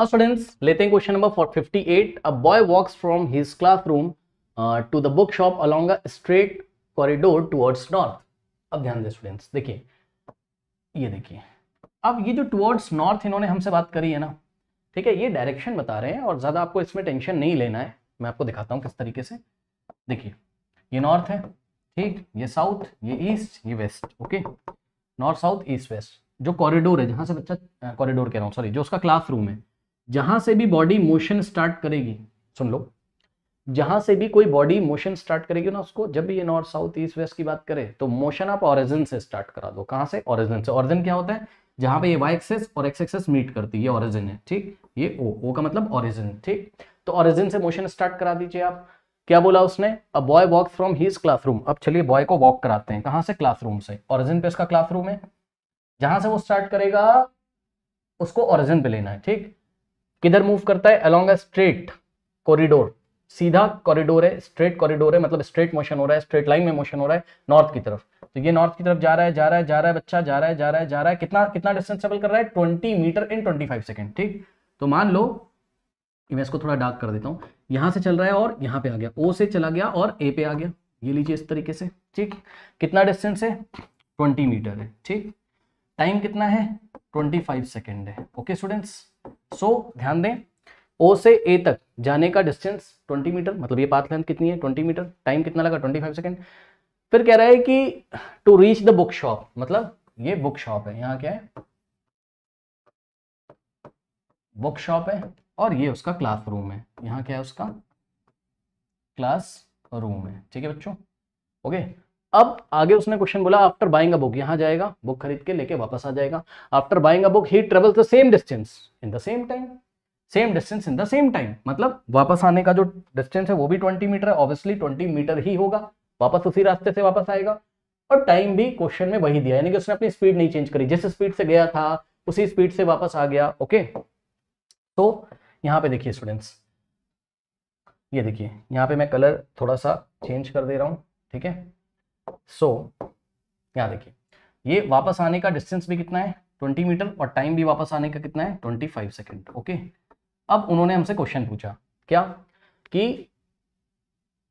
now students लेते हैं question number 458 a boy walks from his classroom to the book shop along a straight corridor towards north अब ध्यान दें students देखिए ये देखिए अब ये जो टुवर्ड्स नॉर्थ इन्होंने हमसे बात करी है ना ठीक है ये डायरेक्शन बता रहे हैं और ज़्यादा आपको इसमें टेंशन नहीं लेना है मैं आपको दिखाता हूँ किस तरीके से देखिए ये नॉर्थ है ठीक ये साउथ ये ईस्ट ये west okay north south east west जो कॉरिडोर है जहां से बच्चा कॉरिडोर कह रहा हूँ सॉरी जो उसका क्लासरूम है जहां से भी बॉडी मोशन स्टार्ट करेगी सुन लो जहां से भी कोई बॉडी मोशन स्टार्ट करेगी ना उसको जब भी ये नॉर्थ साउथ ईस्ट वेस्ट की बात करें तो मोशन आप ऑरिजिन से स्टार्ट करा दो कहां से ऑरिजिन से ऑरिजिन क्या होता है जहां पे ये वाई एक्सेस और एक्स एक्सेस मीट करती है ऑरिजिन है ठीक ये ओ ओ का मतलब ऑरिजिन ठीक तो ऑरिजिन से मोशन स्टार्ट करा दीजिए आप क्या बोला उसने a boy walk from his classroom अब चलिए बॉय को वॉक कराते हैं कहां से क्लासरूम से ऑरिजिन पे इसका क्लासरूम है जहां से वो स्टार्ट करेगा उसको ऑरिजिन पे लेना है ठीक किधर मूव करता है अलोंग अ स्ट्रेट कॉरिडोर सीधा कॉरिडोर है स्ट्रेट कॉरिडोर है मतलब स्ट्रेट मोशन हो रहा है स्ट्रेट लाइन में मोशन हो रहा है नॉर्थ की तरफ तो ये नॉर्थ की तरफ जा रहा है जा रहा है जा रहा है बच्चा जा रहा है जा रहा है जा रहा है कितना कितना डिस्टेंस ट्रेवल कर रहा है twenty metre in twenty five second ठीक तो मान लो मैं इसको थोड़ा डार्क कर देता हूँ यहां से चल रहा है और यहाँ पे आ गया ओ से चला गया और ए पे आ गया ये लीजिए इस तरीके से ठीक कितना डिस्टेंस है ट्वेंटी मीटर है ठीक टाइम कितना है ट्वेंटी फाइव सेकेंड है ओके स्टूडेंट्स सो ध्यान दें ओ से ए तक जाने का डिस्टेंस ट्वेंटी मीटर मतलब ये पाथ लेंथ कितनी है ट्वेंटी मीटर टाइम कितना लगा ट्वेंटी फाइव सेकेंड फिर कह रहा है कि to reach the book shop मतलब ये बुक शॉप है यहाँ क्या है बुक शॉप है और ये उसका क्लास रूम है यहाँ क्या है उसका क्लास रूम है ठीक है बच्चों ओके अब आगे उसने क्वेश्चन बोला आफ्टर बाइंग अ बुक यहाँ जाएगा बुक खरीद के लेके वापस आ जाएगा after buying a book he travels the same distance in the same time same distance in the same time मतलब वापस आने का जो डिस्टेंस है वो भी ट्वेंटी मीटर है ऑब्वियसली ट्वेंटी मीटर ही होगा वापस उसी रास्ते से वापस आएगा और टाइम भी क्वेश्चन में वही दिया यानी कि उसने अपनी स्पीड नहीं चेंज करी जिस स्पीड से गया था उसी स्पीड से वापस आ गया ओके तो यहाँ पे देखिए स्टूडेंट्स ये देखिए यहाँ पे मैं कलर थोड़ा सा चेंज कर दे रहा हूँ ठीक है सो so, यहाँ देखिए ये वापस आने का डिस्टेंस भी कितना है 20 मीटर और टाइम भी वापस आने का कितना है 25 सेकेंड ओके अब उन्होंने हमसे क्वेश्चन पूछा क्या कि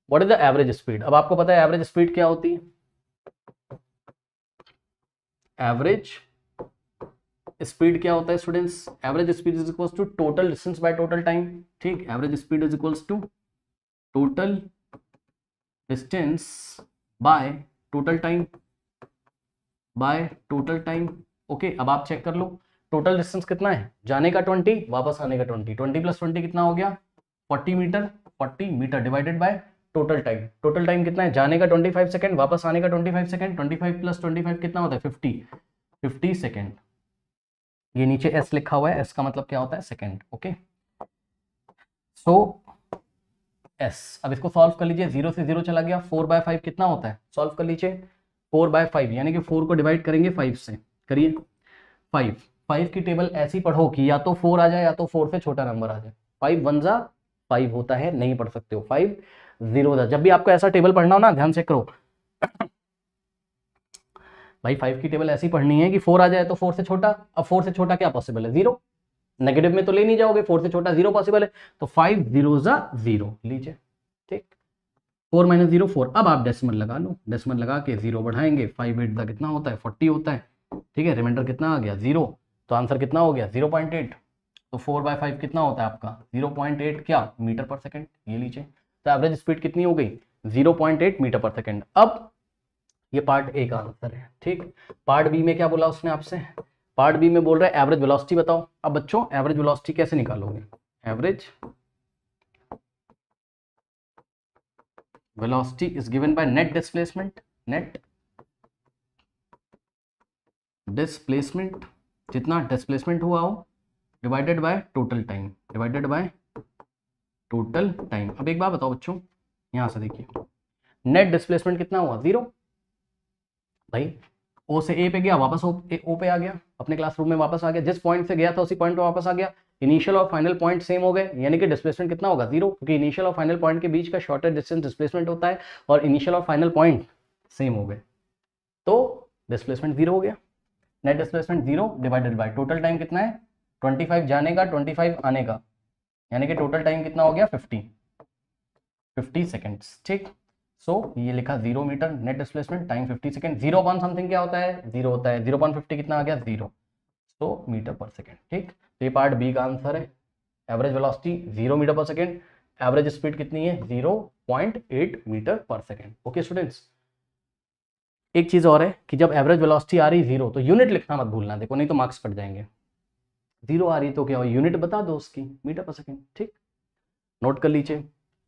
what is the average speed अब आपको पता है एवरेज स्पीड क्या होती है एवरेज स्पीड क्या होता है students average speed is equals to total distance by total time ठीक average speed is equals to total distance by total time by total time okay अब आप चेक कर लो टोटल डिस्टेंस कितना है जाने का ट्वेंटी वापस आने का ट्वेंटी ट्वेंटी प्लस ट्वेंटी कितना हो गया forty metre forty metre divided by total time total time कितना है जाने का ट्वेंटी फाइव सेकेंड वापस आने का twenty five second twenty five plus twenty five कितना होता है फिफ्टी फिफ्टी सेकेंड ये नीचे एस लिखा हुआ है एस का मतलब क्या होता है सेकेंड ओके सो एस अब इसको सॉल्व कर लीजिए जीरो से जीरो चला गया फोर बाय फाइव कितना होता है सॉल्व कर लीजिए फोर बाय फाइव यानी कि फोर को डिवाइड करेंगे फाइव से करिए फाइव फाइव की टेबल ऐसी पढ़ो कि या तो फोर आ जाए या तो फोर से छोटा नंबर आ जाए फाइव वन जा फाइव होता है नहीं पढ़ सकते हो फाइव जीरो जा जब भी आपको ऐसा टेबल पढ़ना हो ना ध्यान से करो भाई फाइव की टेबल ऐसी पढ़नी है कि फोर आ जाए तो फोर से छोटा अब फोर से छोटा क्या पॉसिबल है जीरो नेगेटिव में तो ले नहीं जाओगे फोर से छोटा जीरो पॉसिबल है तो फाइव जीरो जीरो लीजिए ठीक फोर माइनस जीरो फोर अब आप डेसिमल लगा लो डेसिमल लगा के जीरो बढ़ाएंगे फाइव एट का कितना होता है फोर्टी होता है ठीक है रिमाइंडर कितना आ गया जीरो तो आंसर कितना हो गया जीरो पॉइंट एट तो फोर बाय फाइव कितना होता है आपका जीरो पॉइंट एट क्या मीटर पर सेकेंड ये लीजिए तो एवरेज स्पीड कितनी हो गई zero point eight metre per second अब ये पार्ट ए का आंसर है ठीक पार्ट बी में क्या बोला उसने आपसे पार्ट बी में बोल रहा है एवरेज वेलोसिटी बताओ अब बच्चों एवरेज वेलोसिटी कैसे निकालोगे average velocity is given by net displacement net displacement जितना डिस्प्लेसमेंट हुआ हो divided by total time divided by total time अब एक बार बताओ बच्चों यहां से देखिए नेट डिस्प्लेसमेंट कितना हुआ जीरो भाई ओ से ए पे गया वापस ओ, ए, ओ पे आ गया अपने क्लासरूम में वापस आ गया जिस पॉइंट से गया था उसी पॉइंट पे वापस आ गया इनिशियल और फाइनल पॉइंट सेम हो गए यानी कि डिस्प्लेसमेंट कितना होगा जीरो क्योंकि इनिशियल और फाइनल पॉइंट के बीच का शॉर्टेज डिस्टेंस डिस्प्लेसमेंट होता है और इनिशियल और फाइनल पॉइंट सेम हो गए तो डिस्प्लेसमेंट जीरो हो गया net displacement zero divided by total time कितना है ट्वेंटी फाइव जाने का ट्वेंटी फाइव आने का यानी कि टोटल टाइम कितना हो गया फिफ्टी फिफ्टी सेकेंड्स ठीक सो so, ये लिखा zero metre net displacement time fifty second zero point something क्या होता है जीरो होता है जीरो पॉइंट फिफ्टी कितना आ गया zero so metre per second ठीक तो ये पार्ट बी का आंसर है average velocity zero metre per second average speed कितनी है zero point eight metre per second okay students एक चीज और है कि जब एवरेज वेलोसिटी आ रही जीरो तो यूनिट लिखना मत भूलना देखो नहीं तो मार्क्स कट जाएंगे जीरो आ रही तो क्या हो यूनिट बता दो उसकी मीटर पर सेकेंड ठीक नोट कर लीजिए